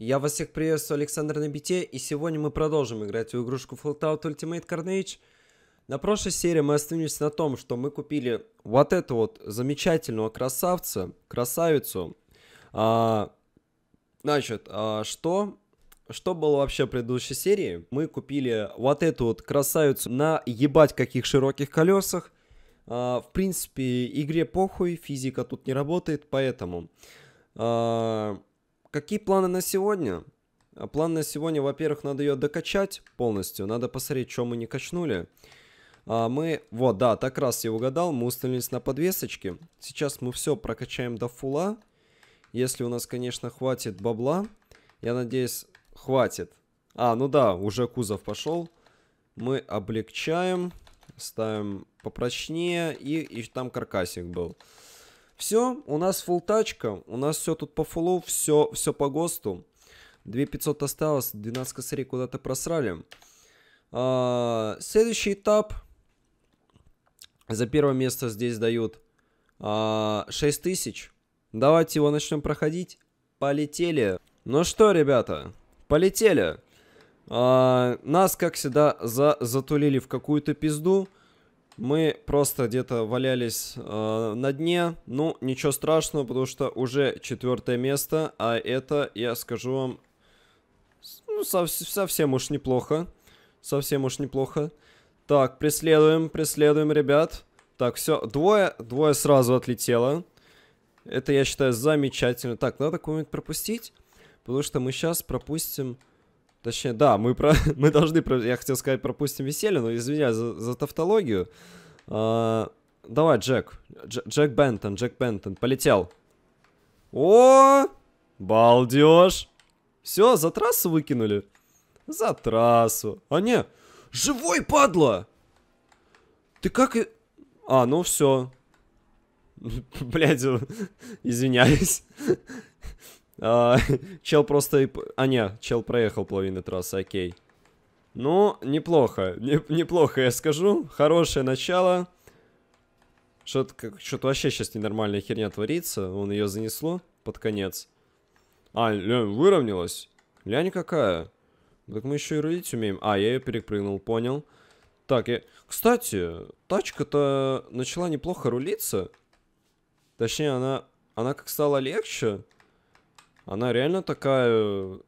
Я вас всех приветствую, Александр на и сегодня мы продолжим играть в игрушку Fallout Ultimate Carnage. На прошлой серии мы остановились на том, что мы купили вот эту вот замечательного красавца, красавицу. А, значит, а что? Что было вообще в предыдущей серии? Мы купили вот эту вот красавицу на ебать каких широких колесах. А, в принципе, игре похуй, физика тут не работает, поэтому... А, Какие планы на сегодня? А, План на сегодня, во-первых, надо ее докачать полностью. Надо посмотреть, что мы не качнули. А мы, вот, да, так раз я угадал, мы установились на подвесочке. Сейчас мы все прокачаем до фула. Если у нас, конечно, хватит бабла. Я надеюсь, хватит. А, ну да, уже кузов пошел. Мы облегчаем, ставим попрочнее. И, и там каркасик был. Все, у нас фул тачка, у нас все тут по фулу, все, все по ГОСТу. 2500 осталось, 12 косарей куда-то просрали. А, следующий этап. За первое место здесь дают а, 6000. Давайте его начнем проходить. Полетели. Ну что, ребята, полетели. А, нас, как всегда, за затулили в какую-то пизду мы просто где-то валялись э, на дне. Ну, ничего страшного, потому что уже четвертое место, а это, я скажу вам, ну, сов совсем уж неплохо. Совсем уж неплохо. Так, преследуем, преследуем, ребят. Так, все, двое, двое сразу отлетело. Это, я считаю, замечательно. Так, надо кого-нибудь пропустить, потому что мы сейчас пропустим... Точнее, да, мы, про... мы должны, я хотел сказать, пропустим веселье, но извиняюсь за, за тавтологию. А, давай, Джек. Дж, Джек Бентон, Джек Бентон, полетел. О, балдеж. Все, за трассу выкинули? За трассу. А не, живой, падла! Ты как и... А, ну все. Блядь, извиняюсь. А, чел просто... А, не, чел проехал половину трассы, окей. Ну, неплохо. Не, неплохо, я скажу. Хорошее начало. Что-то что вообще сейчас ненормальная херня творится. Он ее занесло под конец. А, ля, выровнялась. Лянь какая. Ну, так мы еще и рулить умеем. А, я ее перепрыгнул, понял. Так, я... Кстати, тачка-то начала неплохо рулиться. Точнее, она... Она как стала легче. Она реально такая...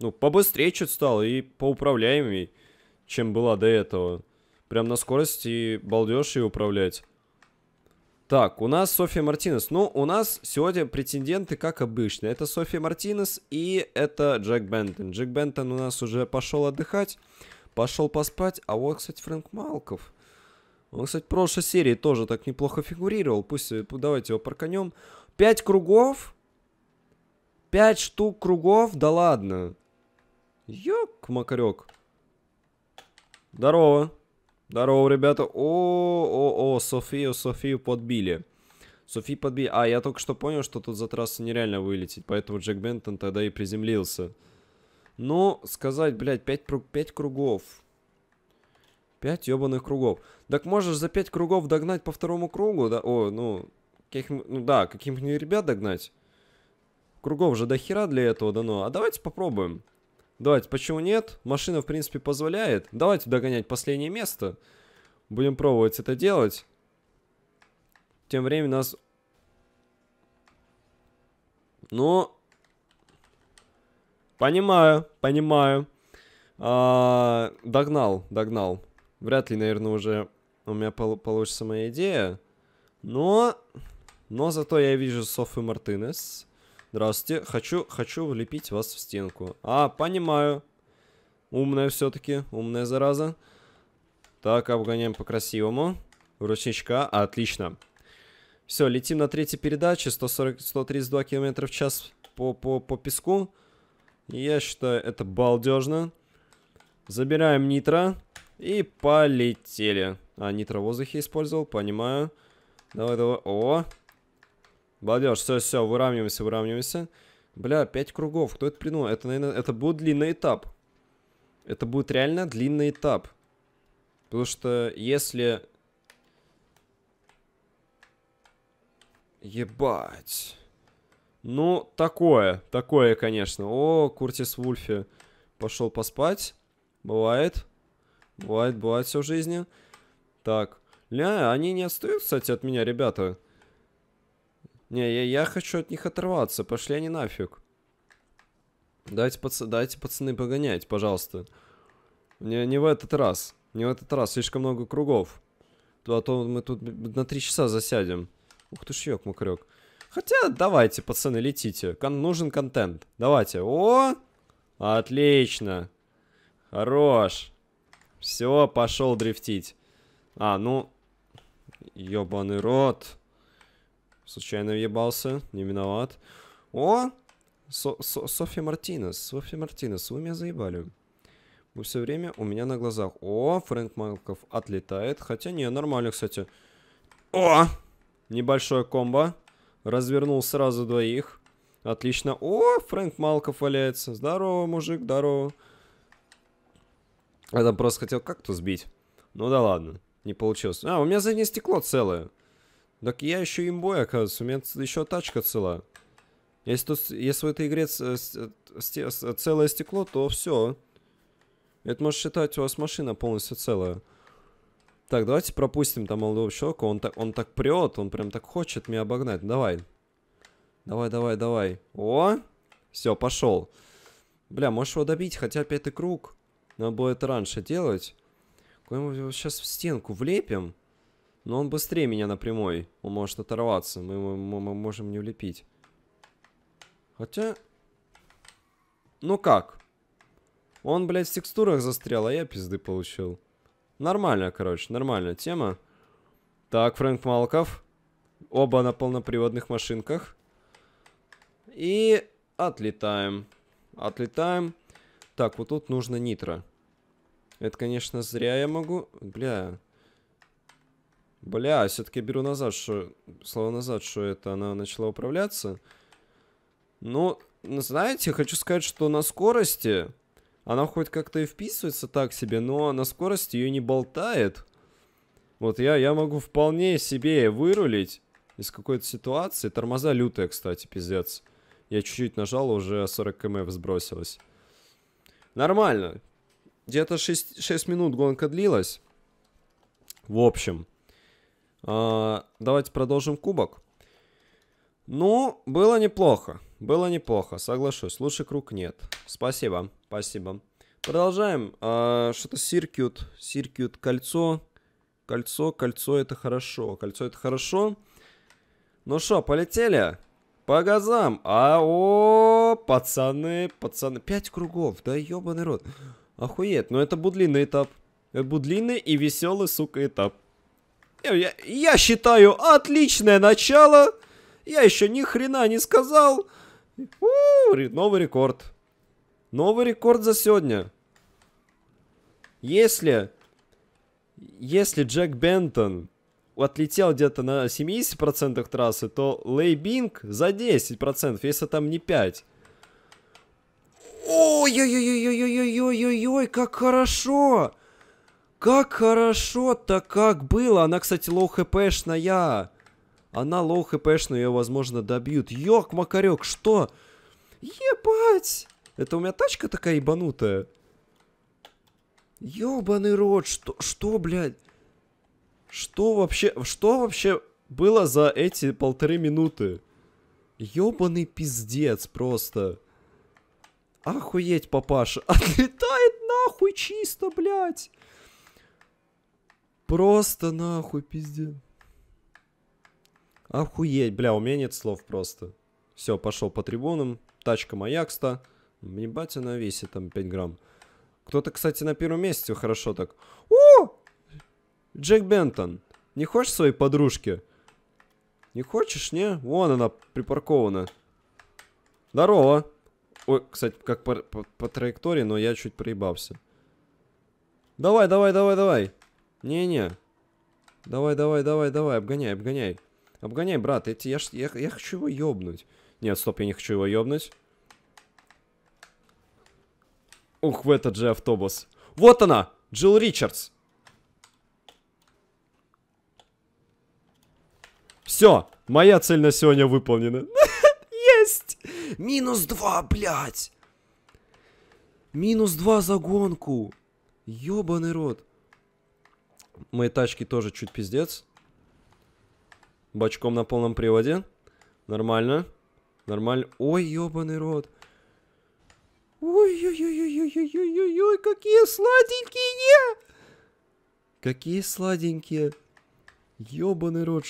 ну, побыстрее чуть стала и поуправляемей, чем была до этого. Прям на скорости балдешь и управлять. Так, у нас София Мартинес. Ну, у нас сегодня претенденты, как обычно. Это София Мартинес и это Джек Бентон. Джек Бентон у нас уже пошел отдыхать, пошел поспать. А вот, кстати, Фрэнк Малков. Он, кстати, в прошлой серии тоже так неплохо фигурировал. Пусть э, давайте его парканем. Пять кругов. Пять штук кругов? Да ладно. Ёк, макарек. Здорово. Здорово, ребята. О-о-о, Софию, Софию подбили. Софи подбили. А, я только что понял, что тут за трассу нереально вылететь, поэтому Джек Бентон тогда и приземлился. Но ну, сказать, блядь, круг, пять кругов. пять ебаных кругов. Так можешь за пять кругов догнать по второму кругу, да? О, ну, каких, ну да, каких-нибудь ребят догнать. Кругов же до хера для этого дано. А давайте попробуем. Давайте, почему нет? Машина, в принципе, позволяет. Давайте догонять последнее место. Будем пробовать это делать. Тем временем нас... Ну... Понимаю, понимаю. А, догнал, догнал. Вряд ли, наверное, уже у меня пол получится моя идея. Но... Но зато я вижу Софу Мартинес. Здравствуйте. Хочу, хочу влепить вас в стенку. А, понимаю. Умная все-таки. Умная зараза. Так, обгоняем по-красивому. Ручничка. отлично. Все, летим на третьей передаче. 140, 132 км в час по, по, по песку. Я считаю, это балдежно. Забираем нитро. И полетели. А, нитро в воздухе использовал, понимаю. Давай, давай. О, Молодежь, все, все, выравниваемся, выравниваемся. Бля, 5 кругов. Кто это придумал? Это, наверное, это будет длинный этап. Это будет реально длинный этап. Потому что если... Ебать. Ну, такое. Такое, конечно. О, Куртис Вульфи пошел поспать. Бывает. Бывает, бывает все в жизни. Так. Ля, они не отстают, кстати, от меня, ребята. Ребята. Не, я, я хочу от них оторваться. Пошли они нафиг. Дайте, пац... Дайте пацаны погонять, пожалуйста. Не, не в этот раз. Не в этот раз. Слишком много кругов. А то мы тут на три часа засядем. Ух ты ж, ёк-мукрёк. Хотя, давайте, пацаны, летите. Кон нужен контент. Давайте. О! Отлично. Хорош. Все, пошел дрифтить. А, ну... Ёбаный рот. Случайно въебался, не виноват. О! Со Со Софья Мартинес, Софья Мартинес, вы меня заебали. Вы все время у меня на глазах. О, Фрэнк Малков отлетает. Хотя не, нормально, кстати. О! Небольшое комбо. Развернул сразу двоих. Отлично. О, Фрэнк Малков валяется. Здорово, мужик, здорово. Я там просто хотел как-то сбить. Ну да ладно, не получилось. А, у меня заднее стекло целое. Так я еще имбой, оказывается. У меня еще тачка цела. Если, то, если в этой игре э, э, э, целое стекло, то все. Это можно считать, у вас машина полностью целая. Так, давайте пропустим там молодого человека. Он так, он так прет, он прям так хочет меня обогнать. Давай. Давай, давай, давай. О! Все, пошел. Бля, можешь его добить, хотя пятый круг. Надо было это раньше делать. Куда-нибудь его сейчас в стенку влепим. Но он быстрее меня на прямой. Он может оторваться. Мы, мы, мы можем не улепить. Хотя... Ну как? Он, блядь, в текстурах застрял, а я пизды получил. Нормально, короче, нормальная тема. Так, Фрэнк Малков. Оба на полноприводных машинках. И отлетаем. Отлетаем. Так, вот тут нужно нитро. Это, конечно, зря я могу... Бля, Бля, а все-таки беру назад, что... Слово назад, что это она начала управляться. Но ну, ну, знаете, хочу сказать, что на скорости... Она хоть как-то и вписывается так себе, но на скорости ее не болтает. Вот я, я могу вполне себе вырулить из какой-то ситуации. Тормоза лютые, кстати, пиздец. Я чуть-чуть нажал, уже 40 км сбросилось. Нормально. Где-то 6, 6 минут гонка длилась. В общем, а, давайте продолжим кубок. Ну, было неплохо. Было неплохо, соглашусь. Лучше круг нет. Спасибо, спасибо. Продолжаем. А, что-то сиркют. Сиркют кольцо. Кольцо, кольцо это хорошо. Кольцо это хорошо. Ну что, полетели? По газам. А, о, пацаны, пацаны. Пять кругов, да ебаный рот. Охуеть, но это будет длинный этап. Будет длинный и веселый, сука, этап. Э, я, я считаю, отличное начало. Я еще ни хрена не сказал. У, новый рекорд. Новый рекорд за сегодня. Если... Если Джек Бентон отлетел где-то на 70% трассы, то Лей Бинг за 10%, если там не 5. Ой-ой-ой-ой-ой-ой-ой-ой-ой, как хорошо! Как хорошо-то как было. Она, кстати, лоу хпшная. Она лоу хпшная, ее, возможно, добьют. Ёк, Макарек, что? Ебать! Это у меня тачка такая ебанутая. Ёбаный рот, что, что, блядь? Что вообще, что вообще было за эти полторы минуты? Ёбаный пиздец просто. Охуеть, папаша. Отлетает нахуй чисто, блядь. Просто нахуй, пиздец. Охуеть, бля, у меня нет слов просто. Все, пошел по трибунам. Тачка Маякста. батя она весит там 5 грамм. Кто-то, кстати, на первом месте хорошо так. О! Джек Бентон. Не хочешь своей подружки? Не хочешь, не? Вон она припаркована. Здорово. Ой, кстати, как по, по, по траектории, но я чуть проебался. Давай, давай, давай, давай. Не-не. Давай, давай, давай, давай, обгоняй, обгоняй. Обгоняй, брат, я, я, я, я хочу его ёбнуть. Нет, стоп, я не хочу его ёбнуть. Ух, в этот же автобус. Вот она, Джилл Ричардс. Все, моя цель на сегодня выполнена. Есть! Минус два, блядь! Минус два за гонку. Ёбаный рот. Мои тачки тоже чуть пиздец. Бачком на полном приводе. Нормально. Нормально. Ой, ёбаный рот. Ой-ой-ой-ой-ой-ой-ой-ой, какие сладенькие! Какие сладенькие. Ёбаный рот.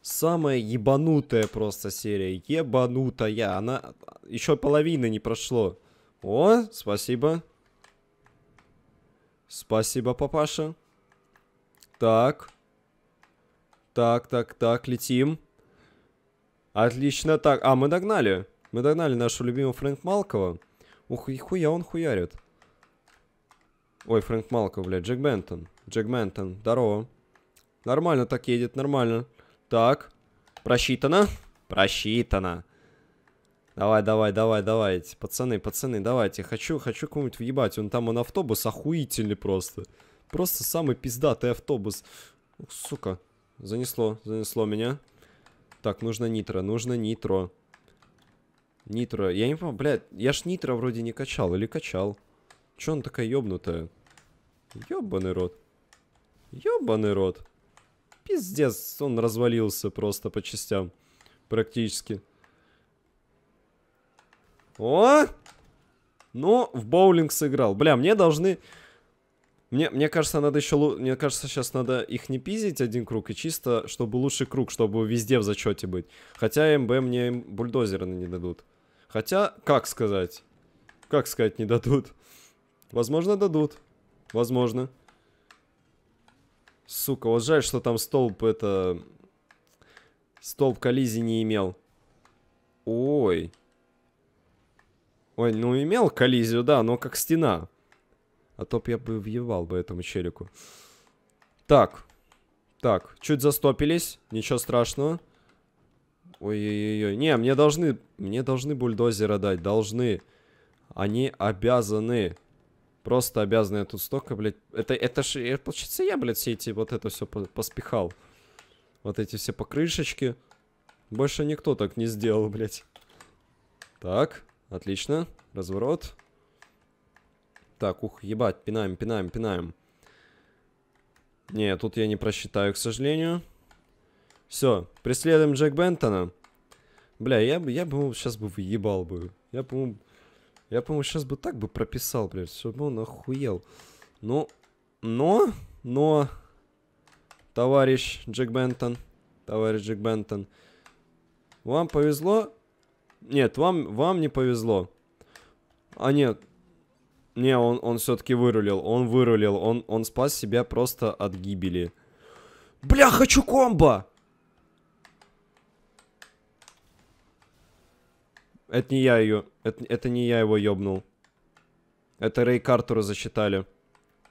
Самая ебанутая просто серия. Ебанутая. Она... Еще половины не прошло. О, спасибо. Спасибо, папаша. Так. Так, так, так, летим. Отлично, так. А, мы догнали. Мы догнали нашего любимого Фрэнк Малкова. Ух, и хуя он хуярит. Ой, Фрэнк Малков, блядь, Джек Бентон. Джек Бентон, здорово. Нормально так едет, нормально. Так, просчитано. Просчитано. Давай, давай, давай, давайте. Пацаны, пацаны, давайте. Хочу, хочу кому-нибудь въебать. Он там, он автобус охуительный просто. Просто самый пиздатый автобус. Ух, сука. Занесло, занесло меня. Так, нужно нитро, нужно нитро. Нитро. Я не помню, блядь, я ж нитро вроде не качал или качал. Чё он такая ёбнутая? Ёбаный рот. Ёбаный рот. Пиздец, он развалился просто по частям. Практически. О! Ну, в боулинг сыграл. Бля, мне должны... Мне, мне кажется, надо еще... Мне кажется, сейчас надо их не пиздить один круг, и чисто, чтобы лучший круг, чтобы везде в зачете быть. Хотя МБ мне бульдозеры не дадут. Хотя, как сказать? Как сказать, не дадут? Возможно, дадут. Возможно. Сука, вот жаль, что там столб это... Столб коллизии не имел. Ой. Ой, ну имел коллизию, да, но как стена. А то б я бы въевал бы этому челику. Так. Так, чуть застопились. Ничего страшного. Ой-ой-ой. Не, мне должны... Мне должны бульдозера дать. Должны. Они обязаны. Просто обязаны. Я тут столько, блядь... Это, это ж... Получается, я, блядь, все эти... Вот это все поспехал. Вот эти все покрышечки. Больше никто так не сделал, блядь. Так, отлично. Разворот. Так, ух, ебать, пинаем, пинаем, пинаем. Не, тут я не просчитаю, к сожалению. Все, преследуем Джек Бентона. Бля, я, бы, я бы сейчас бы выебал бы. Я, по я, по сейчас бы так бы прописал, блядь, чтобы он охуел. Ну, но, но, товарищ Джек Бентон, товарищ Джек Бентон, вам повезло? Нет, вам, вам не повезло. А нет, не, он, он все-таки вырулил. Он вырулил. Он, он спас себя просто от гибели. Бля, хочу комбо! Это не я ее. Это, это не я его ёбнул. Это Рэй Картура засчитали.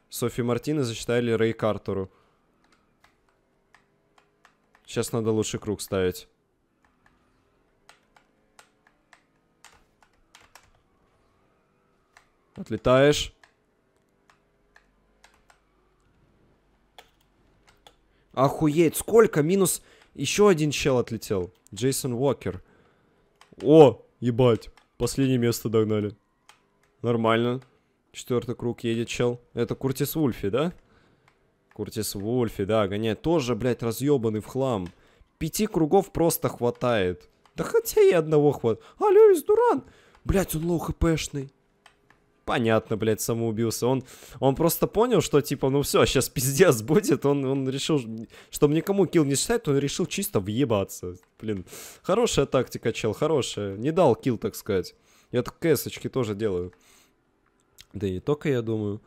Софи Мартина засчитали Рэй Картуру. Сейчас надо лучший круг ставить. Отлетаешь. Охуеть, сколько? Минус... Еще один чел отлетел. Джейсон Уокер. О, ебать. Последнее место догнали. Нормально. Четвертый круг едет чел. Это Куртис Вульфи, да? Куртис Вульфи, да, гоняет. Тоже, блядь, разъебанный в хлам. Пяти кругов просто хватает. Да хотя и одного хватает. А, Льюис Дуран! Блядь, он лоу хпшный понятно, блядь, самоубился. Он, он просто понял, что, типа, ну все, сейчас пиздец будет. Он, он решил, чтобы никому килл не считать, он решил чисто въебаться. Блин, хорошая тактика, чел, хорошая. Не дал килл, так сказать. Я так кэсочки тоже делаю. Да и не только, я думаю.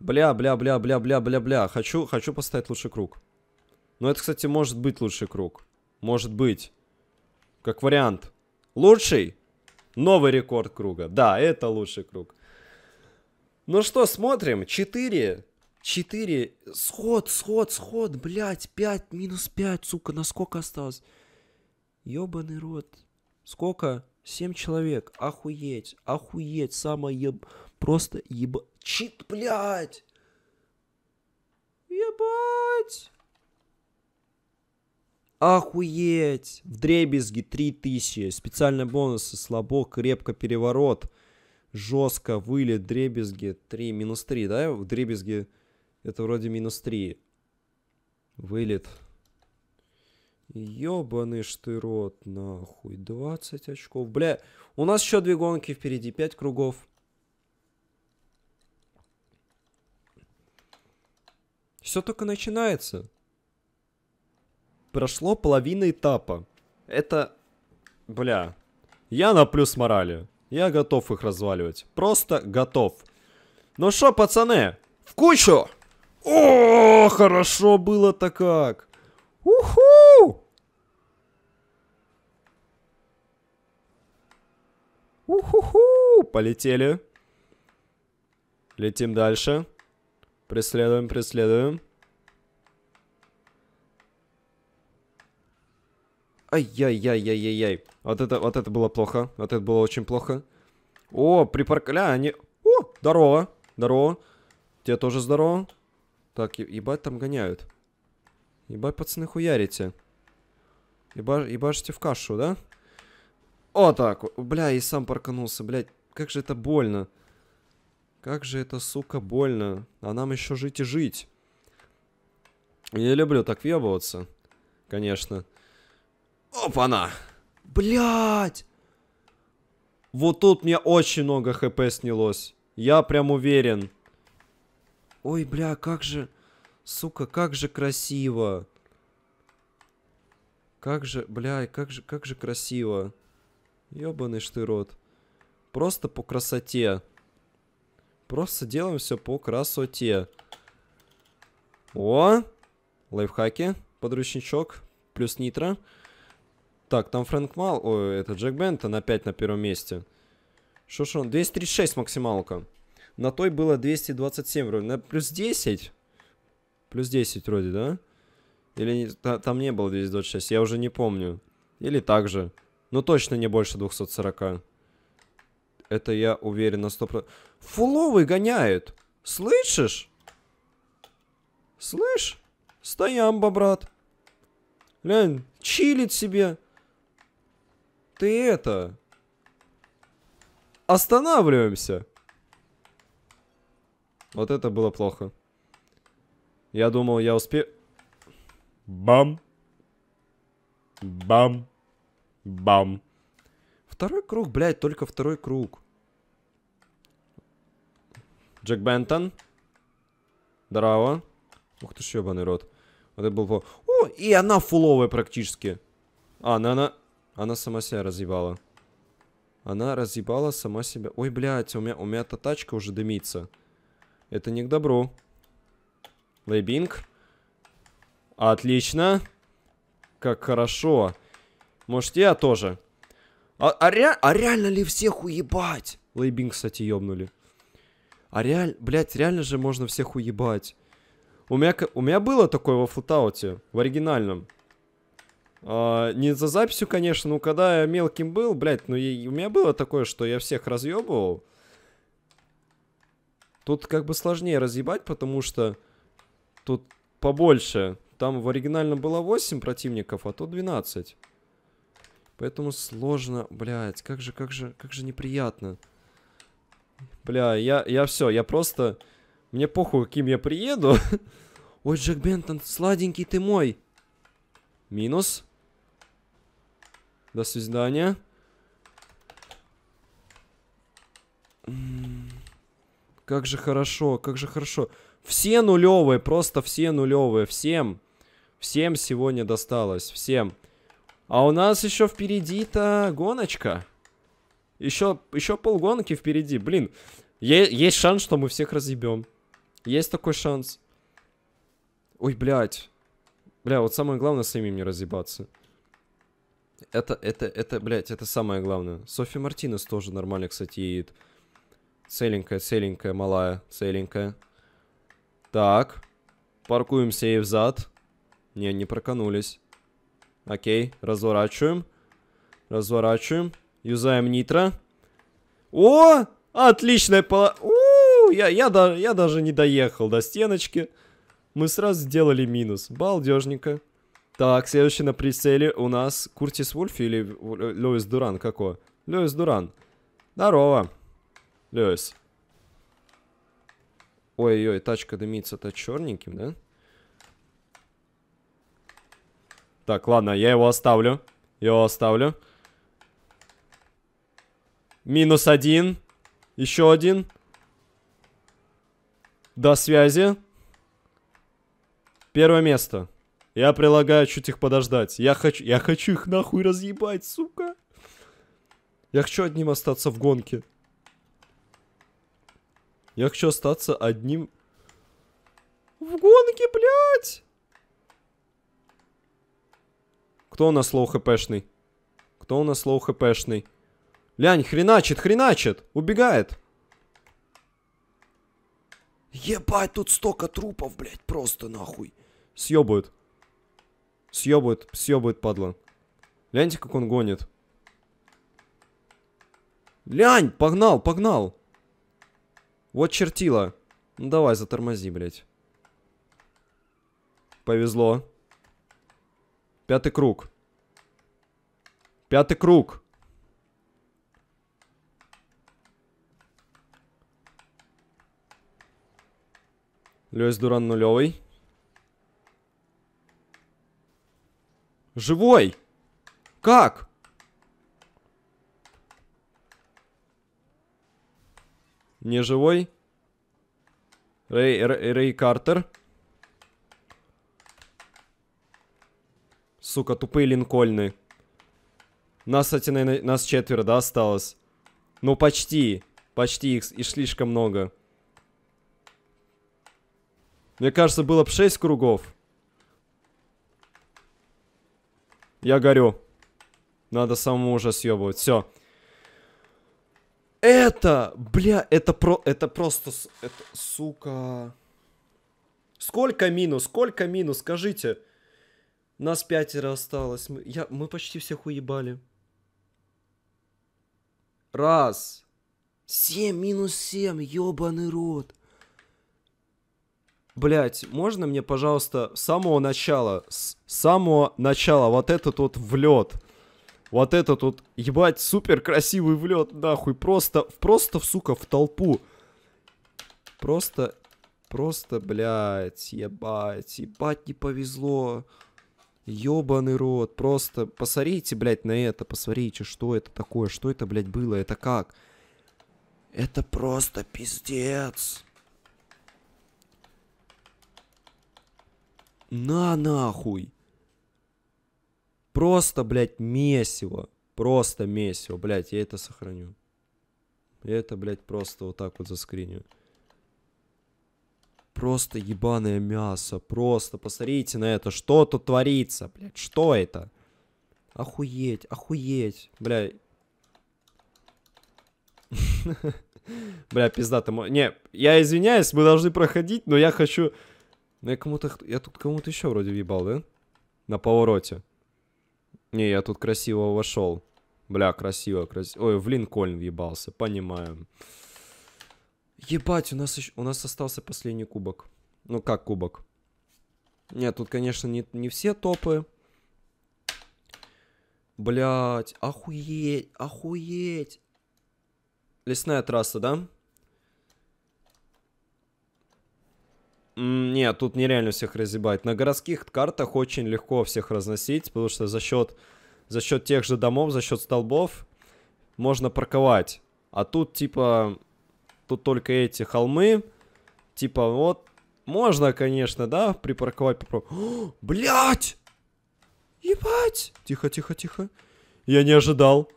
Бля, бля, бля, бля, бля, бля, бля. Хочу, хочу поставить лучший круг. Но ну, это, кстати, может быть лучший круг. Может быть. Как вариант. Лучший Новый рекорд круга. Да, это лучший круг. Ну что, смотрим. 4. 4. Сход, сход, сход. Блять, 5, минус 5, сука. На сколько осталось? Ёбаный рот. Сколько? 7 человек. Охуеть. Охуеть. Самое еб... Просто еба... Чит, блядь. Ебать. Охуеть! В дребезги 3000. Специальные бонусы. Слабок, крепко, переворот. Жестко, вылет, дребезги 3. Минус 3, да? В дребезги это вроде минус 3. Вылет. Ёбаный ж ты рот, нахуй. 20 очков. Бля, у нас еще две гонки впереди. 5 кругов. Все только начинается. Прошло половина этапа. Это... Бля. Я на плюс морали. Я готов их разваливать. Просто готов. Ну что, пацаны, в кучу! О, хорошо было-то как! Уху! Уху-ху! Полетели. Летим дальше. Преследуем, преследуем. Ай-яй-яй-яй-яй-яй. Вот это, вот это было плохо. Вот это было очень плохо. О, припаркля, а, они... О, здорово. Здорово. Тебе тоже здорово. Так, ебать там гоняют. Ебать, пацаны, хуярите. Еба... Ебашите в кашу, да? О, так. Бля, и сам парканулся, блядь. Как же это больно. Как же это, сука, больно. А нам еще жить и жить. Я люблю так въебываться. Конечно. Опа-на! Блять! Вот тут мне очень много хп снялось. Я прям уверен. Ой, бля, как же... Сука, как же красиво. Как же, бля, как же, как же красиво. Ёбаный ж Просто по красоте. Просто делаем все по красоте. О! Лайфхаки. Подручничок. Плюс нитро. Так, там Фрэнк Мал... Ой, это Джек Бентон опять на первом месте. Что ж он? 236 максималка. На той было 227 вроде. На плюс 10? Плюс 10 вроде, да? Или не, та, там не было 226? Я уже не помню. Или так же. Но точно не больше 240. Это я уверен на 100%. Фуловый гоняет. Слышишь? Слышь? Стоямба, брат. Лянь, чилит себе ты это... Останавливаемся. Вот это было плохо. Я думал, я успею... Бам. Бам. Бам. Второй круг, блядь, только второй круг. Джек Бентон. Здорово. Ух ты ж, ебаный рот. Вот это был... О, и она фуловая практически. А, ну она... она... Она сама себя разъебала. Она разъебала сама себя. Ой, блядь, у меня, у меня эта тачка уже дымится. Это не к добру. Лейбинг. Отлично. Как хорошо. Может, я тоже. А, а, ре... а реально ли всех уебать? Лейбинг, кстати, ёбнули. А реаль... Блядь, реально же можно всех уебать. У меня, у меня было такое во флотауте, в оригинальном. Uh, не за записью, конечно, но когда я мелким был, блядь, ну и, у меня было такое, что я всех разъебывал. Тут как бы сложнее разъебать, потому что тут побольше. Там в оригинальном было 8 противников, а тут 12. Поэтому сложно, блядь, как же, как же, как же неприятно. Бля, я, я все, я просто... Мне похуй, каким я приеду. Ой, Джек Бентон, сладенький ты мой. Минус. До свидания. Как же хорошо, как же хорошо. Все нулевые, просто все нулевые. Всем. Всем сегодня досталось. Всем. А у нас еще впереди-то гоночка. Еще, еще полгонки впереди. Блин, есть шанс, что мы всех разъебем. Есть такой шанс. Ой, блядь. Бля, вот самое главное самим не разъебаться. Это, это, это, блядь, это самое главное. Софи Мартинес тоже нормально, кстати, едет. Целенькая, целенькая, малая, целенькая. Так. Паркуемся ей взад. Не, не проканулись. Окей, разворачиваем. Разворачиваем. Юзаем нитро. О! Отличная пола... У -у -у! Я, я, да, я даже не доехал до стеночки. Мы сразу сделали минус. Балдежненько. Так, следующий на прицеле у нас Куртис Вульф или Льюис Дуран? Какой? Льюис Дуран. Здорово. Льюис. Ой-ой-ой, тачка дымится-то черненьким, да? Так, ладно, я его оставлю. Я его оставлю. Минус один. Еще один. До связи. Первое место. Я прилагаю чуть их подождать. Я хочу, я хочу их нахуй разъебать, сука. Я хочу одним остаться в гонке. Я хочу остаться одним... В гонке, блядь! Кто у нас лоу хпшный? Кто у нас лоу хпшный? Лянь, хреначит, хреначит! Убегает! Ебать, тут столько трупов, блядь, просто нахуй. Съебают. Съебывает, съебывает, падла. Гляньте, как он гонит. Лянь, погнал, погнал. Вот чертила. Ну давай, затормози, блядь. Повезло. Пятый круг. Пятый круг. Лёсь Дуран нулевый. Живой! Как? Не живой? Рэй, Рэй, Рэй Картер. Сука, тупые линкольны. Нас, кстати, наверное, нас четверо, да, осталось? Ну, почти. Почти их и слишком много. Мне кажется, было бы шесть кругов. Я горю. Надо самому уже съебывать. Все. Это, бля, это про, это просто, это, сука. Сколько минус, сколько минус, скажите. Нас пятеро осталось. Мы, я, мы почти всех уебали. Раз. Семь минус семь, ёбаный рот. Блять, можно мне, пожалуйста, с самого начала, с самого начала вот этот вот влет. Вот этот вот, ебать, супер красивый влет, нахуй. Просто, просто, сука, в толпу. Просто, просто, блядь, ебать, ебать, не повезло. Ёбаный рот, просто посмотрите, блядь, на это, посмотрите, что это такое, что это, блядь, было, это как? Это просто пиздец. На нахуй. Просто, блядь, месиво. Просто месиво, блядь, я это сохраню. Я это, блядь, просто вот так вот заскриню. Просто ебаное мясо. Просто посмотрите на это. Что тут творится, блядь? Что это? Охуеть, охуеть. Блядь. Бля, пизда ты... Не, я извиняюсь, мы должны проходить, но я хочу... Ну я кому-то... Я тут кому-то еще вроде въебал, да? На повороте. Не, я тут красиво вошел. Бля, красиво, красиво. Ой, в Линкольн въебался, понимаю. Ебать, у нас, еще... у нас остался последний кубок. Ну как кубок? Нет, тут, конечно, не, не все топы. Блять, охуеть, охуеть. Лесная трасса, да? Нет, тут нереально всех разъебать. На городских картах очень легко всех разносить, потому что за счет, за счет тех же домов, за счет столбов можно парковать. А тут, типа, тут только эти холмы. Типа, вот, можно, конечно, да, припарковать. Попробовать. Блять! Ебать! Тихо, тихо, тихо. Я не ожидал.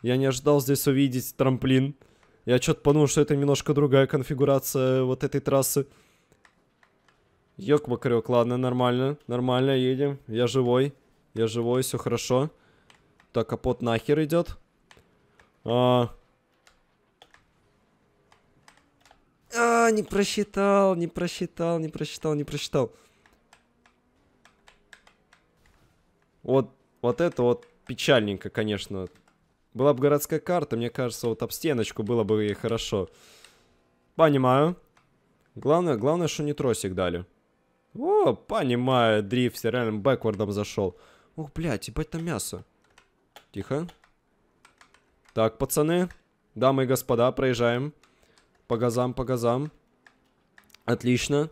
Я не ожидал здесь увидеть трамплин. Я что-то подумал, что это немножко другая конфигурация вот этой трассы. Ёк-макарёк, ладно, нормально, нормально, едем. Я живой, я живой, все хорошо. Так, капот нахер идет. А... а, не просчитал, не просчитал, не просчитал, не просчитал. Вот, вот это вот печальненько, конечно. Была бы городская карта, мне кажется, вот об стеночку было бы и хорошо. Понимаю. Главное, главное, что не тросик дали. О, понимаю, дрифт, все реально бэквардом зашел. Ух, блядь, ебать там мясо. Тихо. Так, пацаны, дамы и господа, проезжаем. По газам, по газам. Отлично.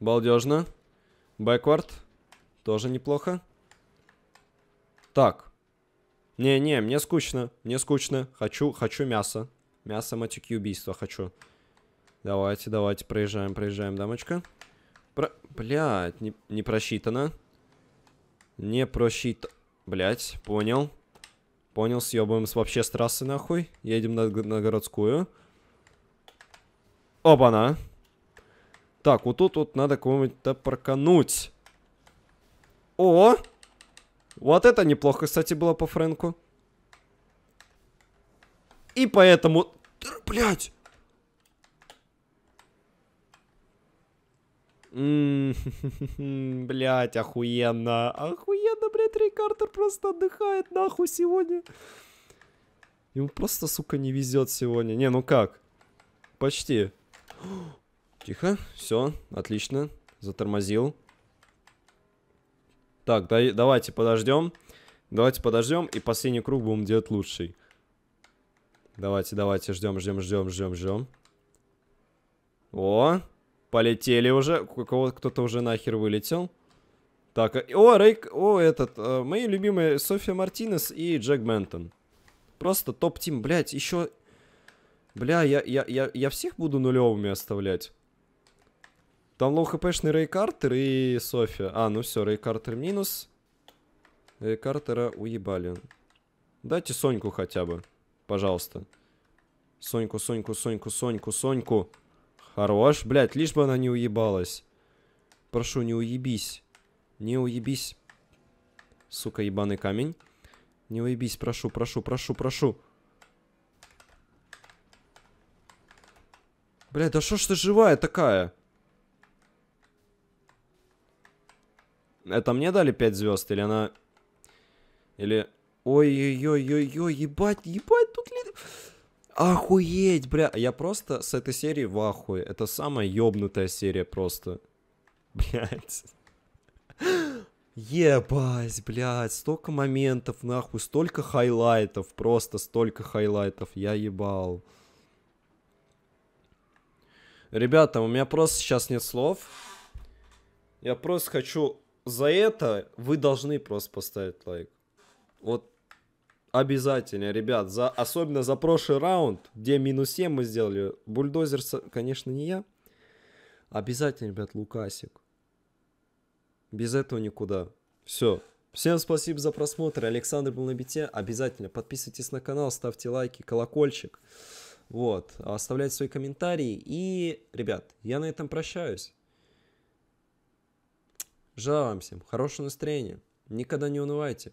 Балдежно. Бэквард. Тоже неплохо. Так. Не-не, мне скучно. Мне скучно. Хочу, хочу мясо. Мясо, матюки, убийства хочу. Давайте, давайте, проезжаем, проезжаем, дамочка. Блядь, не, не просчитано. Не просчит... Блядь, понял. Понял, съебываемся вообще с трассы нахуй. Едем на, на городскую. Оба-на. Так, вот тут вот надо кого-нибудь-то О! Вот это неплохо, кстати, было по Фрэнку. И поэтому... Блядь! Блять, охуенно. Охуенно, блять, Рэй Картер просто отдыхает нахуй сегодня. Ему просто, сука, не везет сегодня. Не, ну как? Почти. Тихо, все, отлично. Затормозил. Так, да, давайте подождем. Давайте подождем, и последний круг будем делать лучший. Давайте, давайте, ждем, ждем, ждем, ждем, ждем. О, Полетели уже. Кто-то уже нахер вылетел. Так, о, Рейк, о, этот, э, мои любимые София Мартинес и Джек Бентон. Просто топ-тим, блядь, еще... Бля, я, я, я, я всех буду нулевыми оставлять. Там лоу хпшный Рэй Картер и София. А, ну все, Рэй Картер минус. Рэй Картера уебали. Дайте Соньку хотя бы, пожалуйста. Соньку, Соньку, Соньку, Соньку, Соньку. Хорош, блядь, лишь бы она не уебалась. Прошу, не уебись. Не уебись. Сука, ебаный камень. Не уебись, прошу, прошу, прошу, прошу. Блядь, да что ж ты живая такая? Это мне дали 5 звезд, или она... Или... Ой-ой-ой-ой-ой, ебать, ебать, тут... ли? Охуеть, бля. Я просто с этой серии в ахуе. Это самая ёбнутая серия просто. Блять. Ебать, блядь, столько моментов, нахуй, столько хайлайтов, просто столько хайлайтов, я ебал. Ребята, у меня просто сейчас нет слов. Я просто хочу за это, вы должны просто поставить лайк. Вот Обязательно, ребят, за, особенно за прошлый раунд, где минус 7 мы сделали. Бульдозер, конечно, не я. Обязательно, ребят, Лукасик. Без этого никуда. Все. Всем спасибо за просмотр. Александр был на бите. Обязательно подписывайтесь на канал, ставьте лайки, колокольчик. Вот. Оставляйте свои комментарии. И, ребят, я на этом прощаюсь. Желаю вам всем хорошего настроения. Никогда не унывайте.